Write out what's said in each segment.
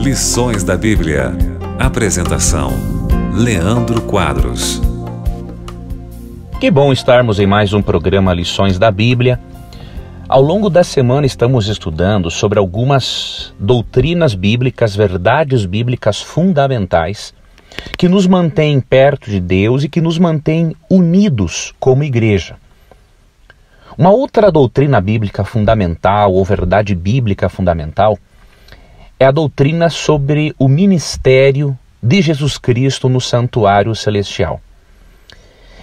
Lições da Bíblia. Apresentação: Leandro Quadros. Que bom estarmos em mais um programa Lições da Bíblia. Ao longo da semana estamos estudando sobre algumas doutrinas bíblicas, verdades bíblicas fundamentais que nos mantêm perto de Deus e que nos mantêm unidos como igreja. Uma outra doutrina bíblica fundamental, ou verdade bíblica fundamental, é a doutrina sobre o ministério de Jesus Cristo no santuário celestial.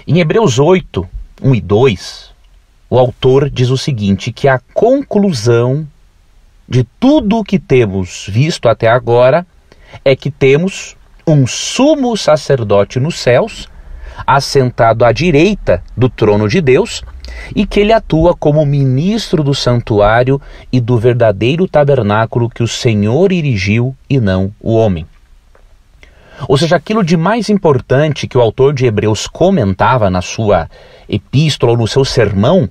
Em Hebreus 8, 1 e 2, o autor diz o seguinte: que a conclusão de tudo o que temos visto até agora é que temos um sumo sacerdote nos céus, assentado à direita do trono de Deus e que ele atua como ministro do santuário e do verdadeiro tabernáculo que o Senhor erigiu e não o homem. Ou seja, aquilo de mais importante que o autor de Hebreus comentava na sua epístola ou no seu sermão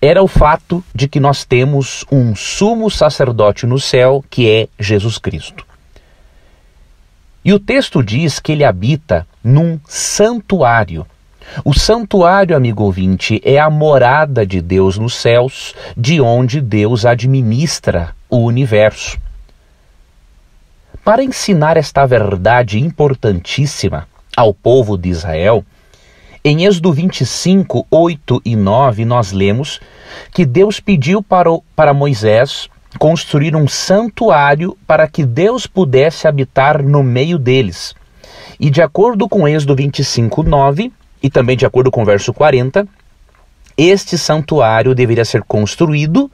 era o fato de que nós temos um sumo sacerdote no céu que é Jesus Cristo. E o texto diz que ele habita num santuário. O santuário, amigo ouvinte, é a morada de Deus nos céus, de onde Deus administra o universo. Para ensinar esta verdade importantíssima ao povo de Israel, em Êxodo 25, 8 e 9, nós lemos que Deus pediu para, o, para Moisés construir um santuário para que Deus pudesse habitar no meio deles. E de acordo com Êxodo 25, 9, e também, de acordo com o verso 40, este santuário deveria ser construído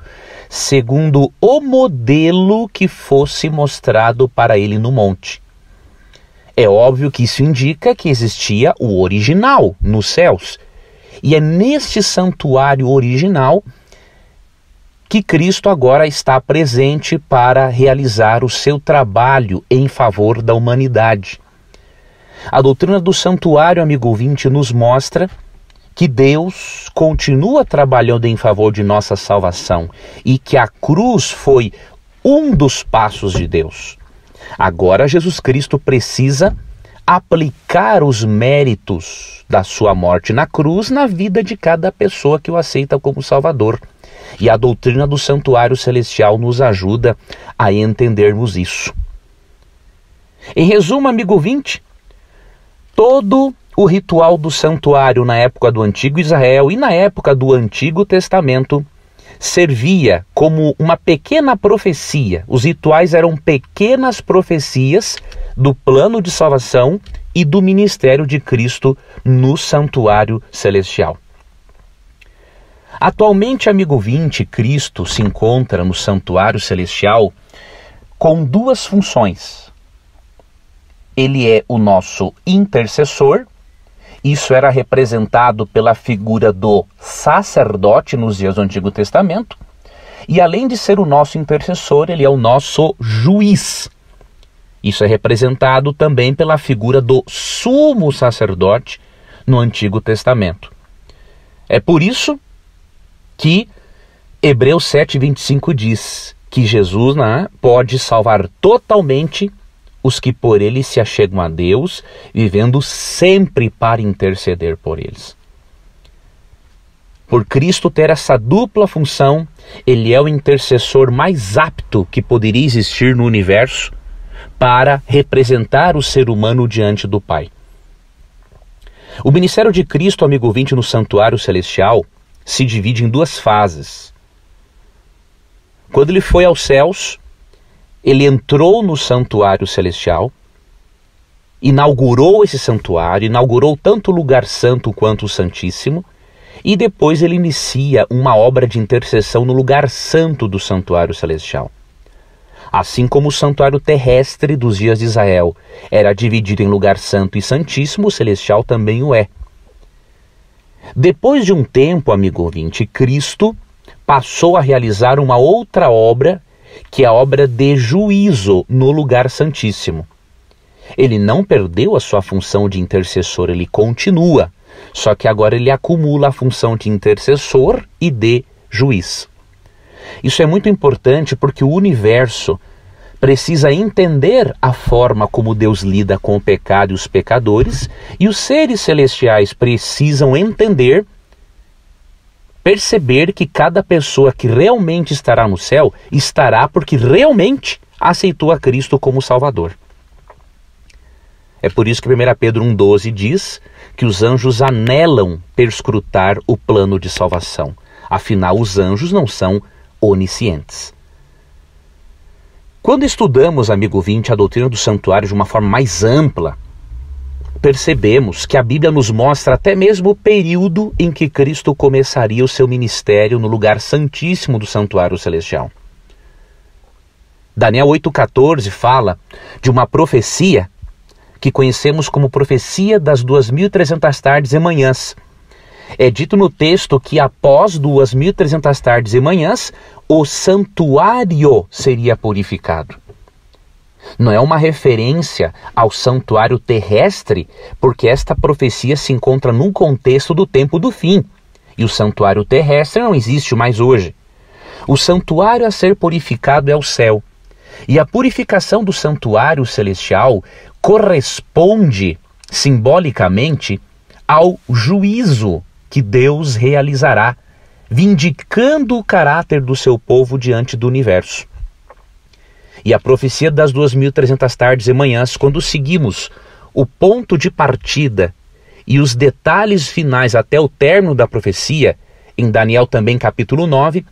segundo o modelo que fosse mostrado para ele no monte. É óbvio que isso indica que existia o original nos céus. E é neste santuário original que Cristo agora está presente para realizar o seu trabalho em favor da humanidade. A doutrina do santuário, amigo 20, nos mostra que Deus continua trabalhando em favor de nossa salvação e que a cruz foi um dos passos de Deus. Agora, Jesus Cristo precisa aplicar os méritos da sua morte na cruz na vida de cada pessoa que o aceita como Salvador. E a doutrina do santuário celestial nos ajuda a entendermos isso. Em resumo, amigo 20, todo o ritual do santuário na época do Antigo Israel e na época do Antigo Testamento servia como uma pequena profecia. Os rituais eram pequenas profecias do plano de salvação e do ministério de Cristo no santuário celestial. Atualmente, amigo 20, Cristo se encontra no santuário celestial com duas funções ele é o nosso intercessor. Isso era representado pela figura do sacerdote nos dias do Antigo Testamento. E além de ser o nosso intercessor, ele é o nosso juiz. Isso é representado também pela figura do sumo sacerdote no Antigo Testamento. É por isso que Hebreus 7,25 diz que Jesus né, pode salvar totalmente os que por ele se achegam a Deus, vivendo sempre para interceder por eles. Por Cristo ter essa dupla função, ele é o intercessor mais apto que poderia existir no universo para representar o ser humano diante do Pai. O ministério de Cristo, amigo vinte, no santuário celestial se divide em duas fases. Quando ele foi aos céus, ele entrou no santuário celestial, inaugurou esse santuário, inaugurou tanto o lugar santo quanto o santíssimo, e depois ele inicia uma obra de intercessão no lugar santo do santuário celestial. Assim como o santuário terrestre dos dias de Israel era dividido em lugar santo e santíssimo, o celestial também o é. Depois de um tempo, amigo ouvinte, Cristo passou a realizar uma outra obra que é a obra de juízo no lugar santíssimo. Ele não perdeu a sua função de intercessor, ele continua, só que agora ele acumula a função de intercessor e de juiz. Isso é muito importante porque o universo precisa entender a forma como Deus lida com o pecado e os pecadores, e os seres celestiais precisam entender perceber que cada pessoa que realmente estará no céu estará porque realmente aceitou a Cristo como Salvador. É por isso que 1 Pedro 1,12 diz que os anjos anelam perscrutar o plano de salvação. Afinal, os anjos não são oniscientes. Quando estudamos, amigo 20, a doutrina do santuário de uma forma mais ampla, percebemos que a Bíblia nos mostra até mesmo o período em que Cristo começaria o seu ministério no lugar santíssimo do santuário celestial. Daniel 8,14 fala de uma profecia que conhecemos como profecia das 2.300 tardes e manhãs. É dito no texto que após 2.300 tardes e manhãs, o santuário seria purificado. Não é uma referência ao santuário terrestre, porque esta profecia se encontra num contexto do tempo do fim. E o santuário terrestre não existe mais hoje. O santuário a ser purificado é o céu. E a purificação do santuário celestial corresponde simbolicamente ao juízo que Deus realizará, vindicando o caráter do seu povo diante do universo e a profecia das 2.300 tardes e manhãs, quando seguimos o ponto de partida e os detalhes finais até o término da profecia, em Daniel também capítulo 9,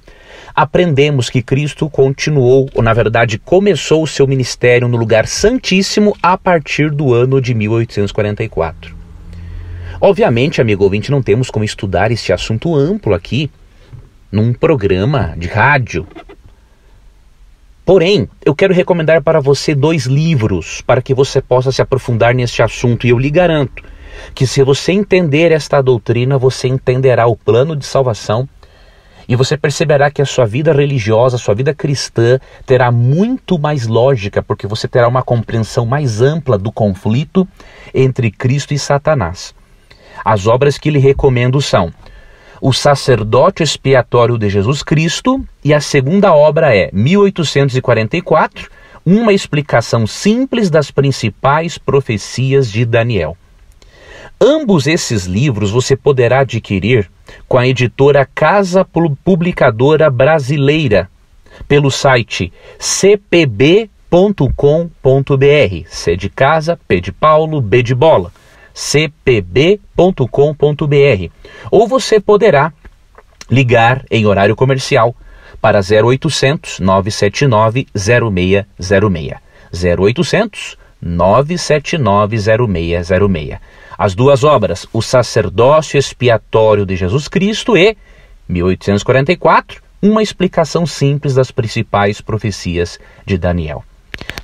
aprendemos que Cristo continuou, ou na verdade começou o seu ministério no lugar santíssimo a partir do ano de 1844. Obviamente, amigo ouvinte, não temos como estudar este assunto amplo aqui num programa de rádio, Porém, eu quero recomendar para você dois livros para que você possa se aprofundar neste assunto e eu lhe garanto que se você entender esta doutrina, você entenderá o plano de salvação e você perceberá que a sua vida religiosa, a sua vida cristã terá muito mais lógica, porque você terá uma compreensão mais ampla do conflito entre Cristo e Satanás. As obras que lhe recomendo são o sacerdote expiatório de Jesus Cristo, e a segunda obra é 1844, uma explicação simples das principais profecias de Daniel. Ambos esses livros você poderá adquirir com a editora Casa Publicadora Brasileira pelo site cpb.com.br, C de casa, P de Paulo, B de bola cpb.com.br. Ou você poderá ligar em horário comercial para 0800 979 0606. 0800 979 0606. As duas obras, O Sacerdócio Expiatório de Jesus Cristo e 1844, uma explicação simples das principais profecias de Daniel.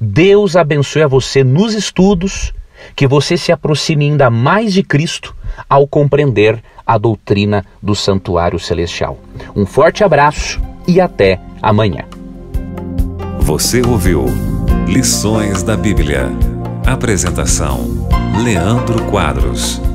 Deus abençoe a você nos estudos que você se aproxime ainda mais de Cristo ao compreender a doutrina do santuário celestial. Um forte abraço e até amanhã. Você ouviu Lições da Bíblia. Apresentação: Leandro Quadros.